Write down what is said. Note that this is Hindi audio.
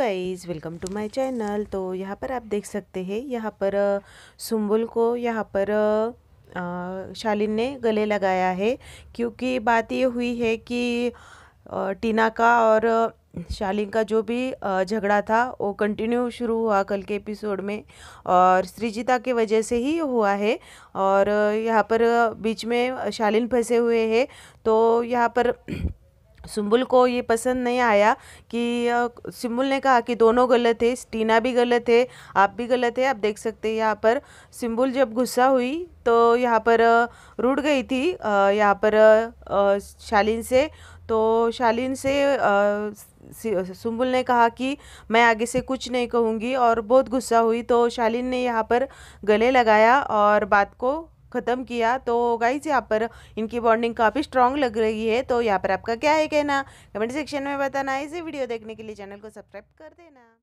guys welcome to my channel तो यहाँ पर आप देख सकते हैं यहाँ पर सुम्बुल को यहाँ पर शालिन ने गले लगाया है क्योंकि बात ये हुई है कि टीना का और शालिन का जो भी झगड़ा था वो कंटिन्यू शुरू हुआ कल के एपिसोड में और श्रीजिता के वजह से ही हुआ है और यहाँ पर बीच में शालिन फंसे हुए हैं तो यहाँ पर सुम्बुल को ये पसंद नहीं आया कि सुम्बुल ने कहा कि दोनों गलत है टीना भी गलत है आप भी गलत है आप देख सकते हैं यहाँ पर सुम्बुल जब गुस्सा हुई तो यहाँ पर रुड़ गई थी यहाँ पर शालीन से तो शालीन से सुम्बुल ने कहा कि मैं आगे से कुछ नहीं कहूँगी और बहुत गुस्सा हुई तो शालीन ने यहाँ पर गले लगाया और बात को ख़त्म किया तो गाइज यहाँ पर इनकी बॉन्डिंग काफ़ी स्ट्रॉन्ग लग रही है तो यहाँ पर आपका क्या है कहना कमेंट सेक्शन में बताना इसी वीडियो देखने के लिए चैनल को सब्सक्राइब कर देना